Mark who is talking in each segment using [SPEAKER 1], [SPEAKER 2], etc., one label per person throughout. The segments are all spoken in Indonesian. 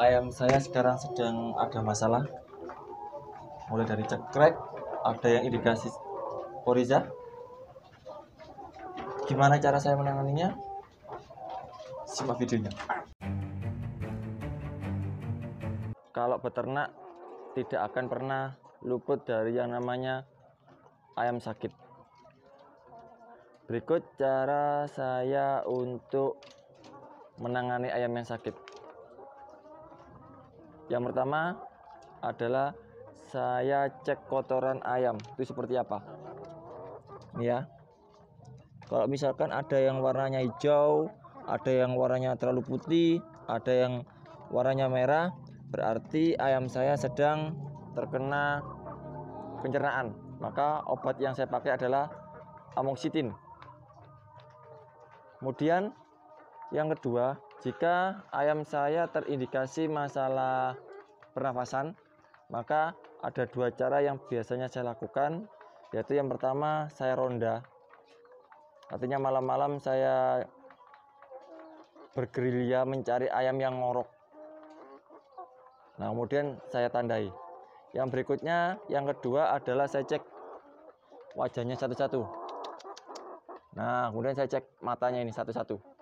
[SPEAKER 1] ayam saya sekarang sedang ada masalah mulai dari cekrek ada yang indikasi poriza gimana cara saya menanganinya simak videonya kalau beternak tidak akan pernah luput dari yang namanya ayam sakit berikut cara saya untuk menangani ayam yang sakit yang pertama adalah saya cek kotoran ayam itu seperti apa. Ya. Kalau misalkan ada yang warnanya hijau, ada yang warnanya terlalu putih, ada yang warnanya merah, berarti ayam saya sedang terkena pencernaan. Maka obat yang saya pakai adalah amoksitin. Kemudian yang kedua, jika ayam saya terindikasi masalah pernafasan, maka ada dua cara yang biasanya saya lakukan, yaitu yang pertama saya ronda. Artinya malam-malam saya bergerilya mencari ayam yang ngorok. Nah, kemudian saya tandai. Yang berikutnya, yang kedua adalah saya cek wajahnya satu-satu. Nah, kemudian saya cek matanya ini satu-satu.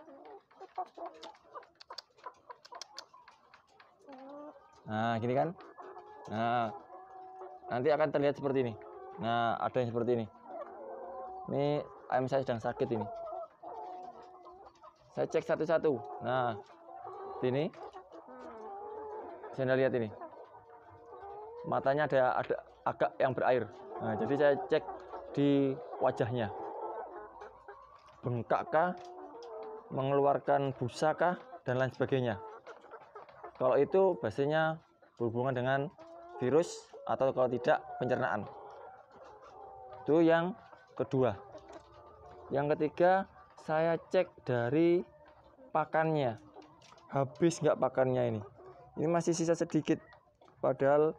[SPEAKER 1] nah gini kan nah nanti akan terlihat seperti ini nah ada yang seperti ini ini ayam saya sedang sakit ini saya cek satu-satu nah ini saya lihat ini matanya ada ada agak yang berair nah jadi saya cek di wajahnya bengkakkah mengeluarkan busakah dan lain sebagainya kalau itu biasanya berhubungan dengan virus atau kalau tidak pencernaan. Itu yang kedua. Yang ketiga, saya cek dari pakannya. Habis nggak pakannya ini. Ini masih sisa sedikit. Padahal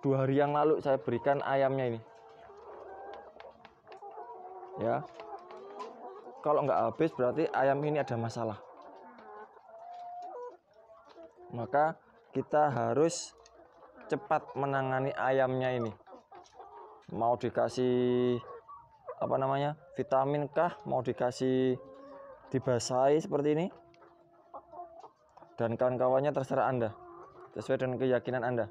[SPEAKER 1] dua hari yang lalu saya berikan ayamnya ini. Ya, kalau nggak habis berarti ayam ini ada masalah maka kita harus cepat menangani ayamnya ini mau dikasih apa namanya vitamin kah mau dikasih dibasahi seperti ini dan kawan-kawannya terserah anda sesuai dengan keyakinan anda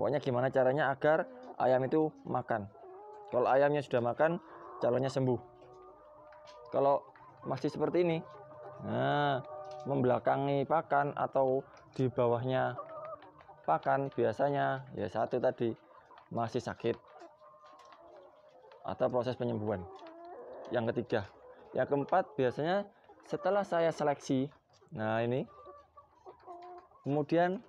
[SPEAKER 1] pokoknya gimana caranya agar ayam itu makan kalau ayamnya sudah makan calonnya sembuh kalau masih seperti ini nah membelakangi pakan atau di bawahnya pakan biasanya ya satu tadi masih sakit atau proses penyembuhan. Yang ketiga, yang keempat biasanya setelah saya seleksi, nah ini kemudian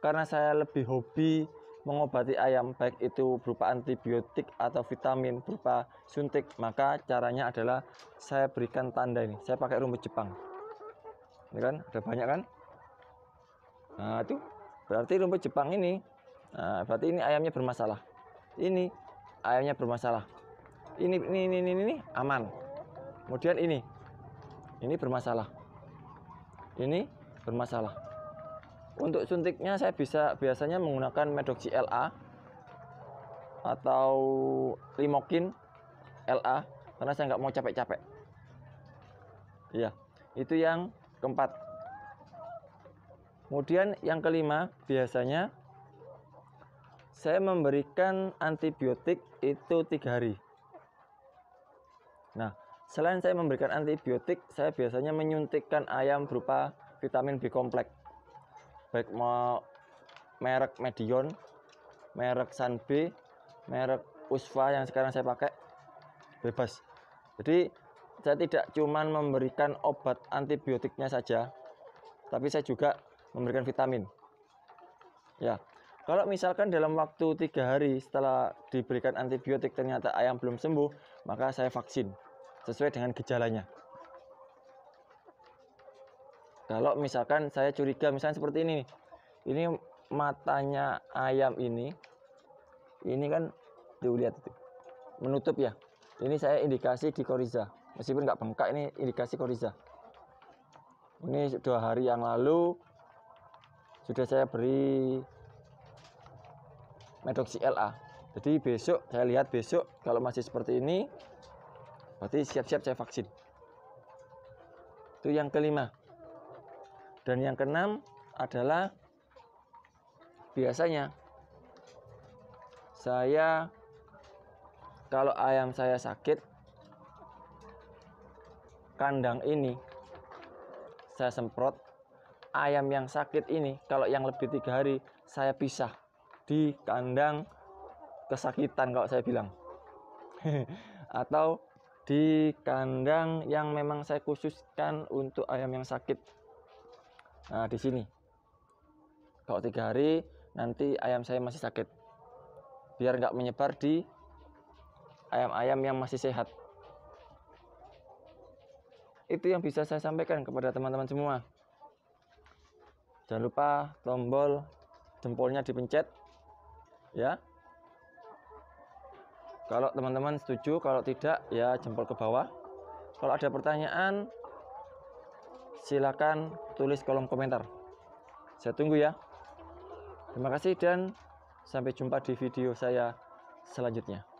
[SPEAKER 1] karena saya lebih hobi mengobati ayam baik itu berupa antibiotik atau vitamin berupa suntik maka caranya adalah saya berikan tanda ini saya pakai rumput Jepang ini kan ada banyak kan nah itu berarti rumput Jepang ini nah, berarti ini ayamnya bermasalah ini ayamnya bermasalah ini ini ini ini, ini aman kemudian ini ini bermasalah ini bermasalah untuk suntiknya saya bisa biasanya menggunakan medok CLA atau limokin LA karena saya nggak mau capek-capek iya itu yang keempat kemudian yang kelima biasanya saya memberikan antibiotik itu tiga hari nah selain saya memberikan antibiotik saya biasanya menyuntikkan ayam berupa vitamin B kompleks baik mau merek Medion merek Sanbi, merek Usva yang sekarang saya pakai bebas jadi saya tidak cuma memberikan obat antibiotiknya saja, tapi saya juga memberikan vitamin. Ya, kalau misalkan dalam waktu tiga hari setelah diberikan antibiotik ternyata ayam belum sembuh, maka saya vaksin sesuai dengan gejalanya. Kalau misalkan saya curiga, misalnya seperti ini, ini matanya ayam ini, ini kan dilihat itu menutup ya. Ini saya indikasi di meskipun nggak bengkak ini indikasi koriza ini dua hari yang lalu sudah saya beri medoksi LA jadi besok saya lihat besok kalau masih seperti ini berarti siap-siap saya vaksin itu yang kelima dan yang keenam adalah biasanya saya kalau ayam saya sakit kandang ini saya semprot ayam yang sakit ini kalau yang lebih tiga hari saya pisah di kandang kesakitan kalau saya bilang atau di kandang yang memang saya khususkan untuk ayam yang sakit nah di sini kalau tiga hari nanti ayam saya masih sakit biar nggak menyebar di ayam-ayam yang masih sehat itu yang bisa saya sampaikan kepada teman-teman semua jangan lupa tombol jempolnya dipencet ya kalau teman-teman setuju kalau tidak ya jempol ke bawah kalau ada pertanyaan silakan tulis kolom komentar saya tunggu ya terima kasih dan sampai jumpa di video saya selanjutnya